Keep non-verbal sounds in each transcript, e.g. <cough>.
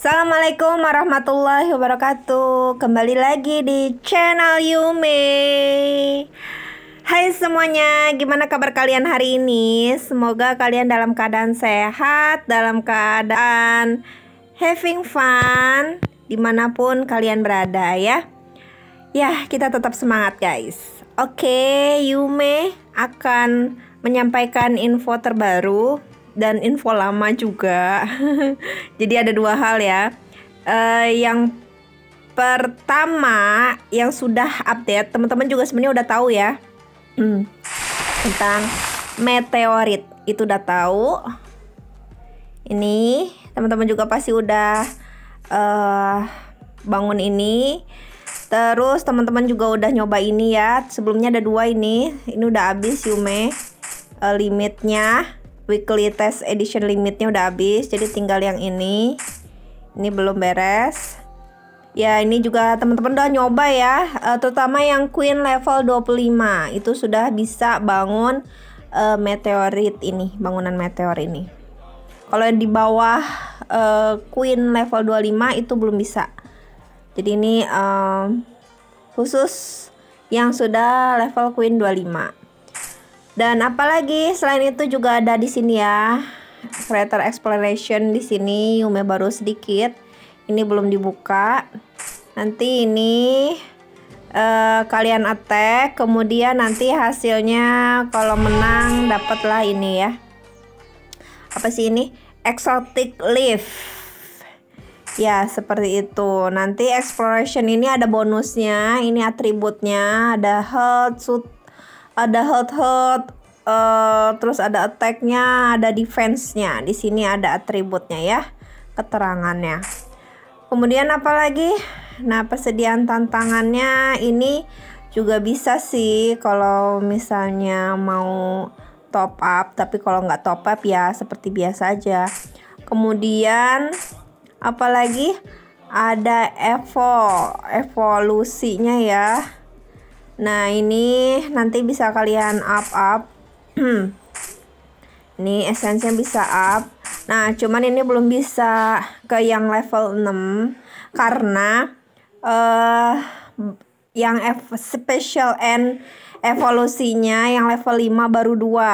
Assalamualaikum warahmatullahi wabarakatuh Kembali lagi di channel Yume. Hai semuanya, gimana kabar kalian hari ini? Semoga kalian dalam keadaan sehat Dalam keadaan having fun Dimanapun kalian berada ya Ya, kita tetap semangat guys Oke, Yume akan menyampaikan info terbaru dan info lama juga. <laughs> Jadi ada dua hal ya. Uh, yang pertama yang sudah update, teman-teman juga sebenarnya udah tahu ya. Hmm, tentang meteorit itu udah tahu. Ini teman-teman juga pasti udah uh, bangun ini. Terus teman-teman juga udah nyoba ini ya. Sebelumnya ada dua ini. Ini udah habis Yume uh, limitnya weekly test edition limitnya udah habis jadi tinggal yang ini ini belum beres ya ini juga teman-teman udah nyoba ya uh, terutama yang queen level 25 itu sudah bisa bangun uh, meteorit ini bangunan meteor ini kalau di bawah uh, queen level 25 itu belum bisa jadi ini uh, khusus yang sudah level queen 25 dan apalagi selain itu juga ada di sini ya. Creator Exploration di sini Yume baru sedikit. Ini belum dibuka. Nanti ini uh, kalian attack, kemudian nanti hasilnya kalau menang dapatlah ini ya. Apa sih ini? Exotic leaf. Ya, seperti itu. Nanti exploration ini ada bonusnya, ini atributnya, ada health, ada hot hot uh, eh, terus ada attacknya, ada defense-nya. Di sini ada atributnya ya, keterangannya. Kemudian apa lagi? Nah, persediaan tantangannya ini juga bisa sih kalau misalnya mau top up, tapi kalau nggak top up ya seperti biasa aja. Kemudian apalagi ada evo, evolusinya ya Nah, ini nanti bisa kalian up-up. <clears throat> ini esensinya bisa up. Nah, cuman ini belum bisa ke yang level 6 karena uh, yang F special and evolusinya yang level 5 baru dua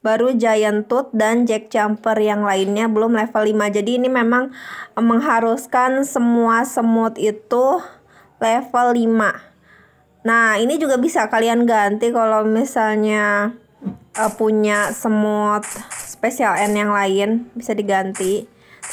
Baru Giant Tooth dan Jack Jumper yang lainnya belum level 5. Jadi ini memang eh, mengharuskan semua semut itu level 5 Nah, ini juga bisa kalian ganti kalau misalnya uh, punya semut special N yang lain bisa diganti.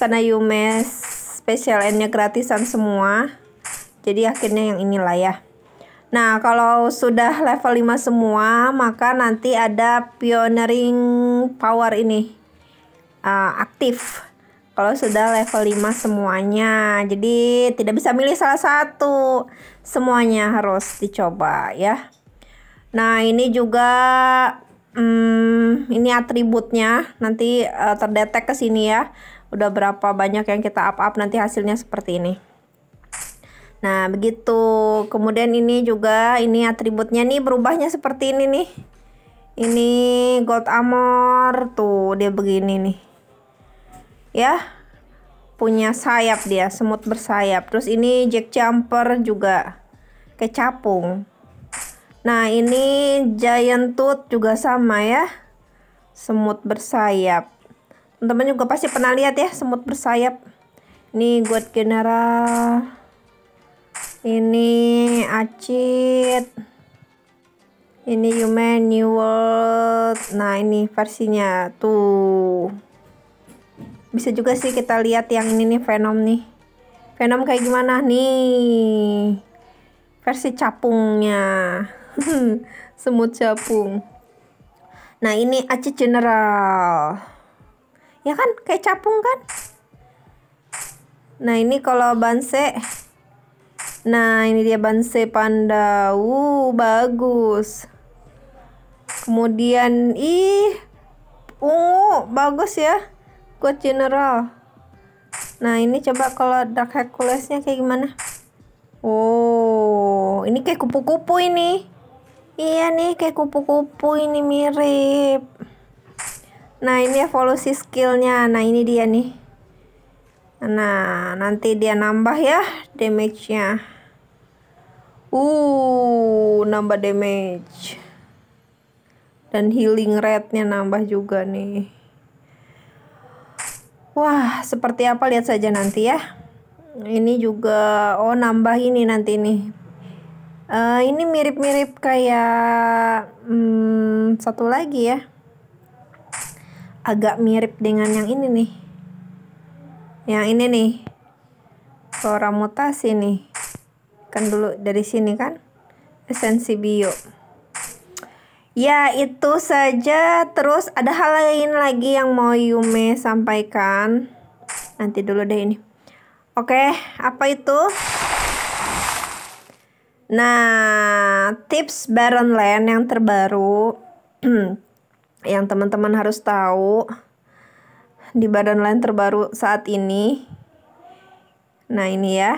Karena Yume special n gratisan semua. Jadi akhirnya yang inilah ya. Nah, kalau sudah level 5 semua, maka nanti ada pioneering power ini uh, aktif kalau sudah level 5 semuanya. Jadi tidak bisa milih salah satu. Semuanya harus dicoba ya. Nah, ini juga hmm, ini atributnya nanti uh, terdetek ke sini ya. Udah berapa banyak yang kita up-up nanti hasilnya seperti ini. Nah, begitu. Kemudian ini juga ini atributnya nih berubahnya seperti ini nih. Ini gold armor tuh dia begini nih ya punya sayap dia semut bersayap terus ini jack jumper juga kecapung nah ini giant tooth juga sama ya semut bersayap teman-teman juga pasti pernah lihat ya semut bersayap ini god general ini acid ini human new world nah ini versinya tuh bisa juga sih kita lihat yang ini nih Venom nih Venom kayak gimana nih versi capungnya <laughs> semut capung nah ini Aci General ya kan kayak capung kan nah ini kalau Banse nah ini dia Banse Panda uh bagus kemudian ih ungu bagus ya Good General. Nah, ini coba kalau Dark Herculesnya kayak gimana? Oh, ini kayak kupu-kupu ini. Iya nih, kayak kupu-kupu ini mirip. Nah, ini evolusi skillnya. Nah, ini dia nih. Nah, nanti dia nambah ya damage-nya. Uh, nambah damage. Dan healing rate-nya nambah juga nih. Wah, seperti apa lihat saja nanti ya. Ini juga oh nambah ini nanti nih. Uh, ini mirip-mirip kayak hmm, satu lagi ya. Agak mirip dengan yang ini nih. Yang ini nih. Suara mutasi nih. Kan dulu dari sini kan. Esensi bio. Ya, itu saja. Terus ada hal lain lagi yang mau Yume sampaikan. Nanti dulu deh ini. Oke, apa itu? Nah, tips Baron Land yang terbaru <clears throat> yang teman-teman harus tahu di Baron Land terbaru saat ini. Nah, ini ya.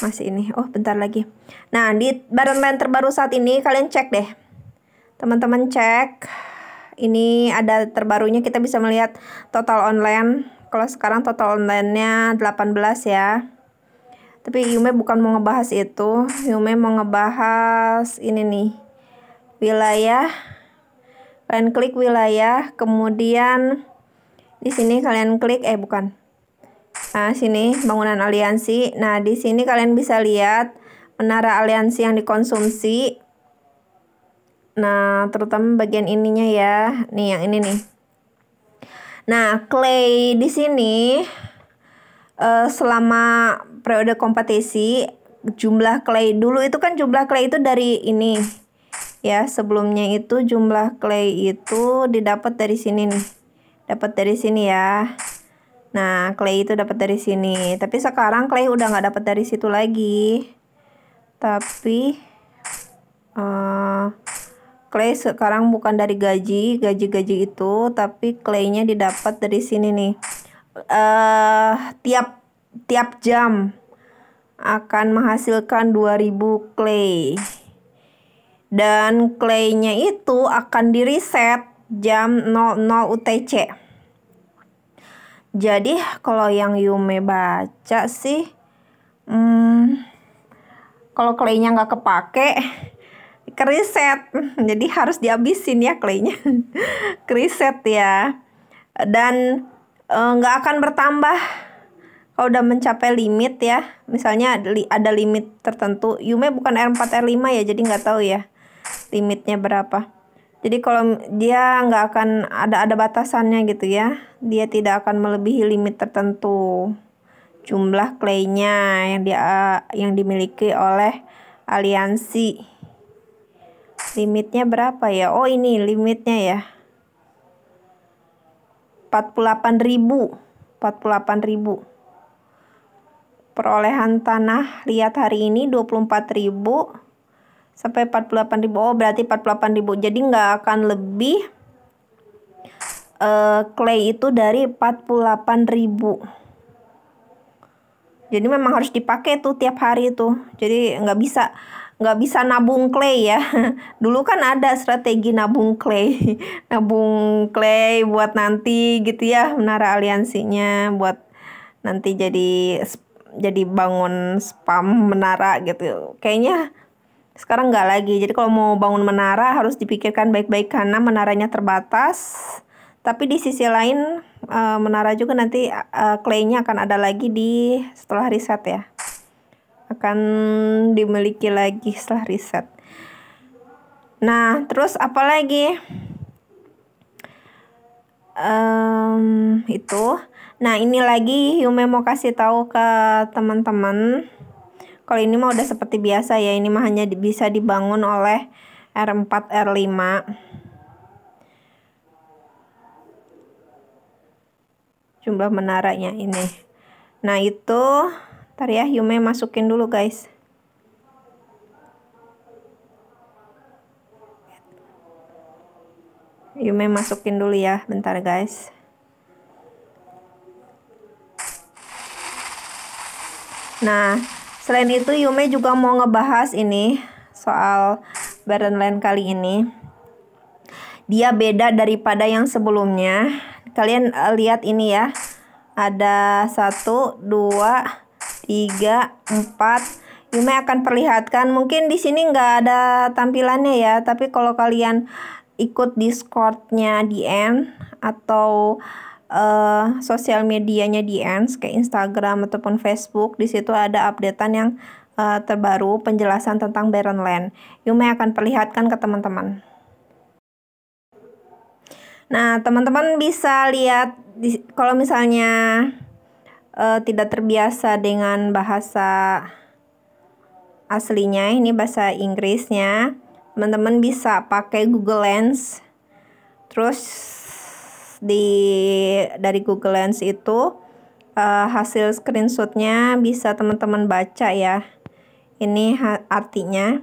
Masih ini. Oh, bentar lagi. Nah, di Baron Land terbaru saat ini kalian cek deh teman-teman cek ini ada terbarunya kita bisa melihat total online kalau sekarang total online-nya 18 ya tapi Yume bukan mau ngebahas itu Yume mau ngebahas ini nih wilayah kalian klik wilayah kemudian di sini kalian klik eh bukan nah sini bangunan aliansi nah di sini kalian bisa lihat menara aliansi yang dikonsumsi Nah, terutama bagian ininya ya. Nih, yang ini nih. Nah, clay di sini uh, selama periode kompetisi jumlah clay dulu itu kan jumlah clay itu dari ini. Ya, sebelumnya itu jumlah clay itu didapat dari sini nih. Dapat dari sini ya. Nah, clay itu dapat dari sini. Tapi sekarang clay udah nggak dapat dari situ lagi. Tapi uh, clay sekarang bukan dari gaji gaji-gaji itu tapi claynya didapat dari sini nih uh, tiap tiap jam akan menghasilkan 2000 clay dan claynya itu akan di-reset jam 00 UTC jadi kalau yang Yume baca sih hmm, kalau claynya nggak kepake kriset. <laughs> Jadi harus dihabisin ya kliennya. <laughs> kriset ya. Dan eh, nggak e, akan bertambah kalau udah mencapai limit ya. Misalnya ada, ada limit tertentu. Yume bukan R4 R5 ya, jadi nggak tahu ya limitnya berapa. Jadi kalau dia nggak akan ada ada batasannya gitu ya. Dia tidak akan melebihi limit tertentu jumlah claynya yang dia yang dimiliki oleh aliansi limitnya berapa ya oh ini limitnya ya 48.000 48.000 perolehan tanah lihat hari ini 24.000 sampai 48.000 oh berarti 48.000 jadi nggak akan lebih uh, clay itu dari 48.000 jadi memang harus dipakai tuh tiap hari tuh jadi nggak bisa nggak bisa nabung clay ya. <laughs> Dulu kan ada strategi nabung clay, <laughs> nabung clay buat nanti gitu ya menara aliansinya buat nanti jadi jadi bangun spam menara gitu. Kayaknya sekarang nggak lagi. Jadi kalau mau bangun menara harus dipikirkan baik-baik karena menaranya terbatas. Tapi di sisi lain eh, menara juga nanti eh, claynya akan ada lagi di setelah riset ya akan dimiliki lagi setelah riset. Nah, terus apa lagi? Um, itu. Nah, ini lagi Yume mau kasih tahu ke teman-teman. Kalau ini mah udah seperti biasa ya, ini mah hanya bisa dibangun oleh R4, R5. Jumlah menaranya ini. Nah, itu Ntar ya, Yume masukin dulu guys. Yume masukin dulu ya, bentar guys. Nah, selain itu Yume juga mau ngebahas ini soal Baronland kali ini. Dia beda daripada yang sebelumnya. Kalian eh, lihat ini ya. Ada satu, dua, tiga, empat. Yume akan perlihatkan. Mungkin di sini nggak ada tampilannya ya, tapi kalau kalian ikut Discordnya DN atau uh, sosial medianya DN, kayak Instagram ataupun Facebook, di situ ada updatean yang uh, terbaru penjelasan tentang Baron Land. Yume akan perlihatkan ke teman-teman. Nah, teman-teman bisa lihat di, kalau misalnya uh, tidak terbiasa dengan bahasa aslinya, ini bahasa Inggrisnya, teman-teman bisa pakai Google Lens. Terus di dari Google Lens itu uh, hasil screenshotnya bisa teman-teman baca ya. Ini artinya.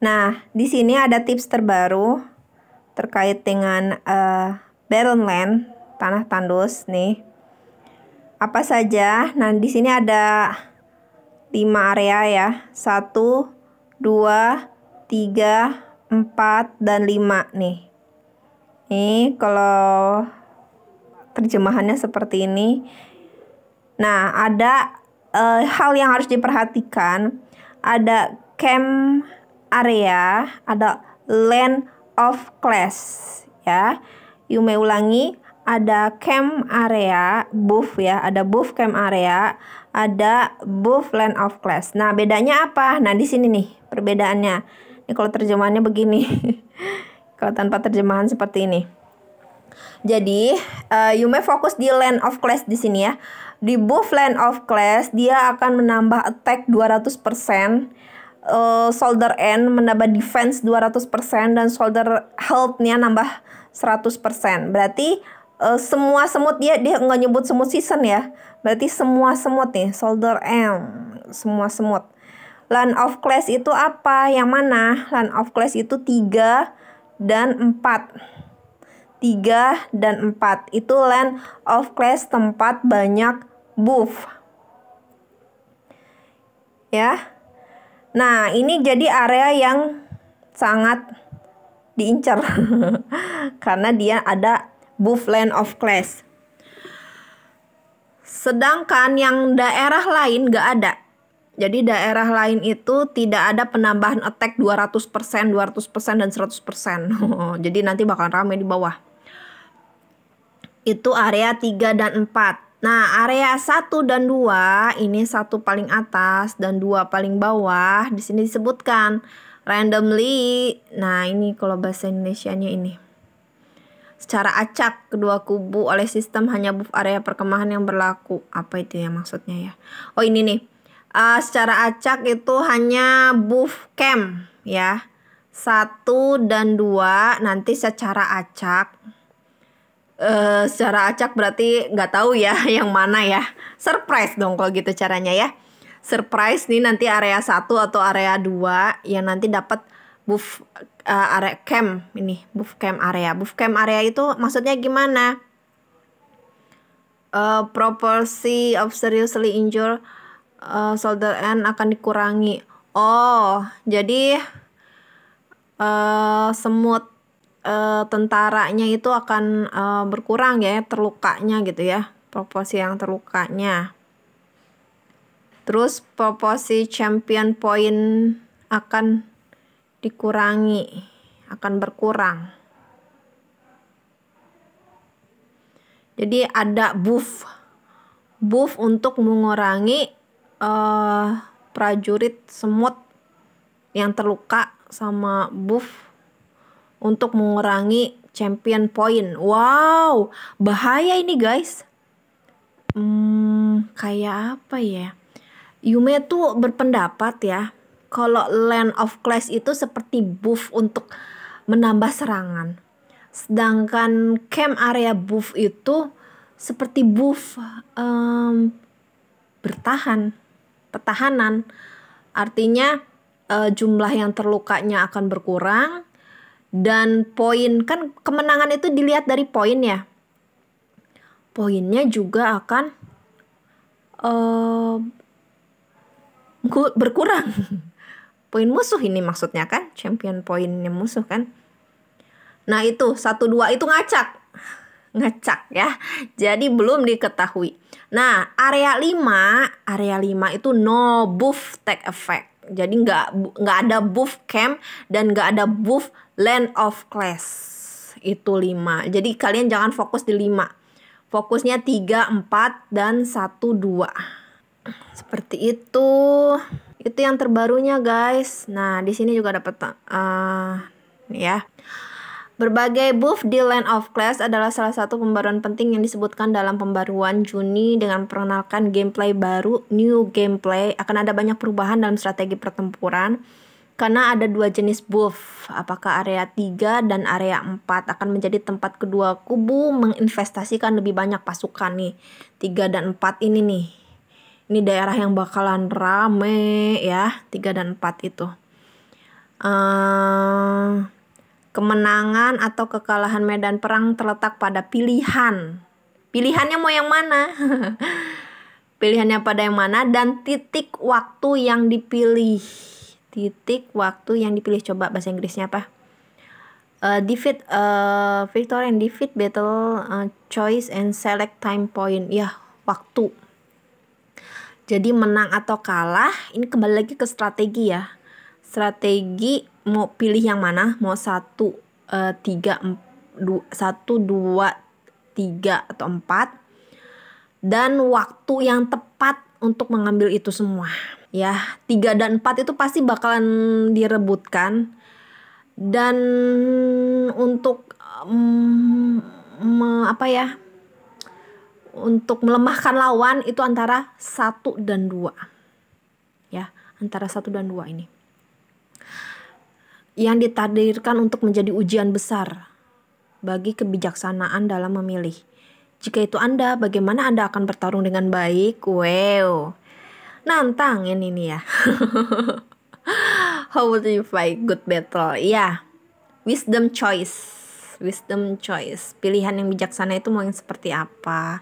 Nah, di sini ada tips terbaru terkait dengan uh, eh, Land tanah tandus nih. Apa saja? Nah, di sini ada lima area ya. satu dua tiga empat dan lima nih. Nih, kalau terjemahannya seperti ini. Nah, ada uh, hal yang harus diperhatikan. Ada camp area, ada land of class ya. You may ulangi ada camp area booth ya, ada booth camp area, ada booth land of class. Nah, bedanya apa? Nah, di sini nih perbedaannya. Ini kalau terjemahannya begini. <laughs> kalau tanpa terjemahan seperti ini. Jadi, uh, you may fokus di land of class di sini ya. Di buff land of class, dia akan menambah attack 200%, uh, soldier end menambah defense 200% dan soldier health-nya nambah 100%. Berarti uh, semua semut dia dia nggak nyebut semut season ya berarti semua semut nih solder M semua semut land of class itu apa yang mana land of class itu tiga dan empat tiga dan empat itu land of class tempat banyak buff ya nah ini jadi area yang sangat diincar <laughs> karena dia ada Land of Class. Sedangkan yang daerah lain gak ada. Jadi daerah lain itu tidak ada penambahan attack 200%, 200% dan 100%. <laughs> Jadi nanti bakal rame di bawah. Itu area 3 dan 4. Nah, area 1 dan 2 ini satu paling atas dan dua paling bawah. Di sini disebutkan randomly. Nah, ini kalau bahasa Indonesianya ini secara acak kedua kubu oleh sistem hanya buff area perkemahan yang berlaku. Apa itu ya maksudnya ya? Oh ini nih. Uh, secara acak itu hanya buff camp ya. Satu dan dua nanti secara acak. Uh, secara acak berarti nggak tahu ya <laughs> yang mana ya. Surprise dong kalau gitu caranya ya. Surprise nih nanti area satu atau area dua yang nanti dapat buff uh, eh, area camp ini buff camp area buff camp area itu maksudnya gimana uh, proporsi of seriously injured uh, eh, soldier and akan dikurangi oh jadi uh, semut uh, tentaranya itu akan uh, berkurang ya terlukanya gitu ya proporsi yang terlukanya terus proporsi champion point akan dikurangi akan berkurang. Jadi ada buff buff untuk mengurangi uh, prajurit semut yang terluka sama buff untuk mengurangi champion point. Wow, bahaya ini guys. Hmm, kayak apa ya? Yume tuh berpendapat ya kalau land of clash itu seperti buff untuk menambah serangan. Sedangkan camp area buff itu seperti buff um, bertahan, pertahanan. Artinya uh, jumlah yang terlukanya akan berkurang dan poin kan kemenangan itu dilihat dari poin ya. Poinnya juga akan uh, berkurang. <laughs> poin musuh ini maksudnya kan champion poinnya musuh kan nah itu satu dua itu ngacak ngacak ya jadi belum diketahui nah area 5 area 5 itu no buff tag effect jadi nggak nggak ada buff camp dan nggak ada buff land of class itu 5 jadi kalian jangan fokus di 5 fokusnya 3, 4, dan 1, 2 seperti itu itu yang terbarunya guys nah di sini juga dapat uh, eh, ya Berbagai buff di Land of class adalah salah satu pembaruan penting yang disebutkan dalam pembaruan Juni dengan perkenalkan gameplay baru, new gameplay. Akan ada banyak perubahan dalam strategi pertempuran karena ada dua jenis buff, apakah area 3 dan area 4 akan menjadi tempat kedua kubu menginvestasikan lebih banyak pasukan nih. 3 dan 4 ini nih ini daerah yang bakalan rame ya, tiga dan empat itu. Uh, kemenangan atau kekalahan medan perang terletak pada pilihan. Pilihannya mau yang mana? <laughs> Pilihannya pada yang mana dan titik waktu yang dipilih. Titik waktu yang dipilih coba bahasa Inggrisnya apa? Uh, defeat uh, victory and defeat battle uh, choice and select time point. Ya, waktu jadi menang atau kalah, ini kembali lagi ke strategi ya. Strategi mau pilih yang mana? Mau satu, 3 eh, tiga, 2 satu, dua, tiga atau empat? Dan waktu yang tepat untuk mengambil itu semua. Ya, tiga dan empat itu pasti bakalan direbutkan. Dan untuk um, me, apa ya? untuk melemahkan lawan itu antara satu dan dua ya antara satu dan dua ini yang ditakdirkan untuk menjadi ujian besar bagi kebijaksanaan dalam memilih. Jika itu Anda, bagaimana Anda akan bertarung dengan baik? Wow, nantangin ini nih ya. <laughs> How would you fight good battle? Ya, yeah. wisdom choice wisdom choice. Pilihan yang bijaksana itu mau yang seperti apa.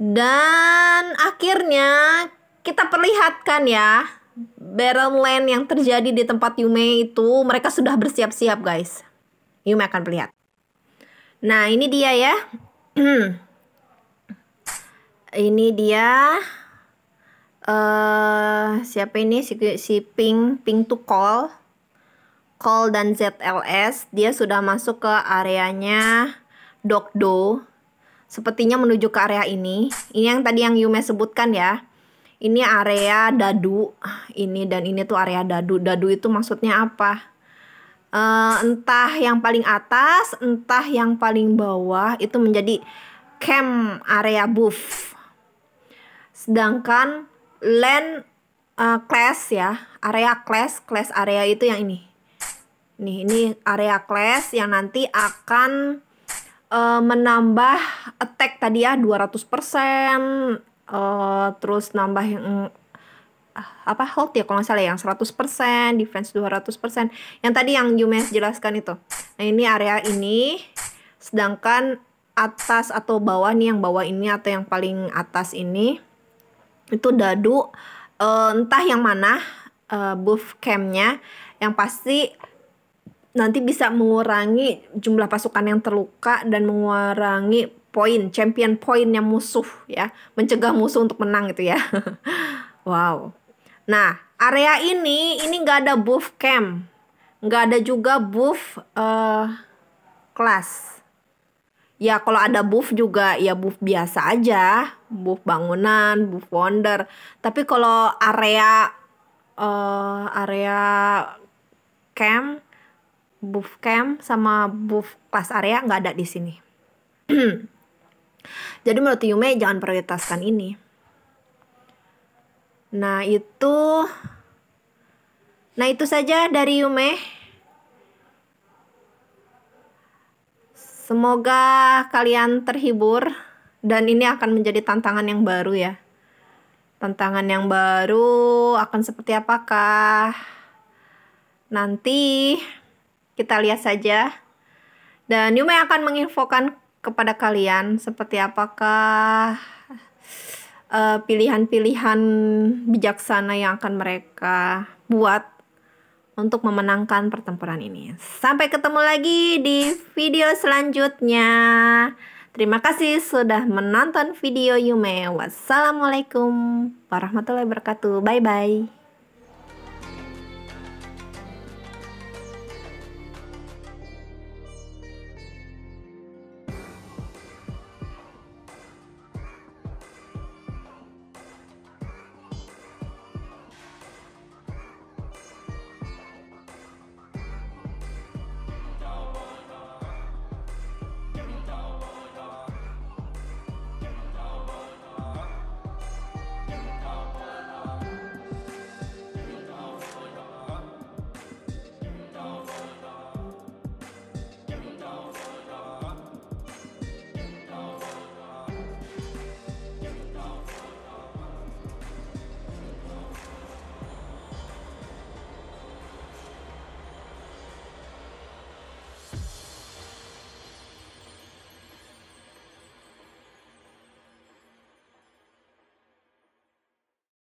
Dan akhirnya kita perlihatkan ya Baron land yang terjadi di tempat Yume itu mereka sudah bersiap-siap guys. Yume akan melihat. Nah ini dia ya. <clears throat> ini dia. Uh, siapa ini si, si Pink Pink to Call call dan ZLS, dia sudah masuk ke areanya Dokdo. Sepertinya menuju ke area ini. Ini yang tadi yang Yume sebutkan ya. Ini area dadu. Ini dan ini tuh area dadu. Dadu itu maksudnya apa? Uh, entah yang paling atas, entah yang paling bawah itu menjadi camp area buff. Sedangkan land uh, class ya, area class, class area itu yang ini Nih, ini area class yang nanti akan uh, menambah attack tadi ya 200%, uh, eh, terus nambah yang ah, apa health ya kalau nggak salah ya, yang 100%, defense 200%. Yang tadi yang Yumes jelaskan itu. Nah, ini area ini sedangkan atas atau bawah nih yang bawah ini atau yang paling atas ini itu dadu uh, entah yang mana uh, buff campnya yang pasti nanti bisa mengurangi jumlah pasukan yang terluka dan mengurangi poin champion poin yang musuh ya mencegah musuh untuk menang gitu ya <laughs> wow nah area ini ini nggak ada buff camp nggak ada juga buff uh, eh, kelas ya kalau ada buff juga ya buff biasa aja buff bangunan buff wonder tapi kalau area uh, area camp booth camp sama booth kelas area nggak ada di sini. <clears throat> Jadi menurut Yume jangan prioritaskan ini. Nah itu, nah itu saja dari Yume. Semoga kalian terhibur dan ini akan menjadi tantangan yang baru ya. Tantangan yang baru akan seperti apakah? Nanti kita lihat saja. Dan Yume akan menginfokan kepada kalian seperti apakah eh, pilihan-pilihan uh, bijaksana yang akan mereka buat untuk memenangkan pertempuran ini. Sampai ketemu lagi di video selanjutnya. Terima kasih sudah menonton video Yume. Wassalamualaikum warahmatullahi wabarakatuh. Bye bye.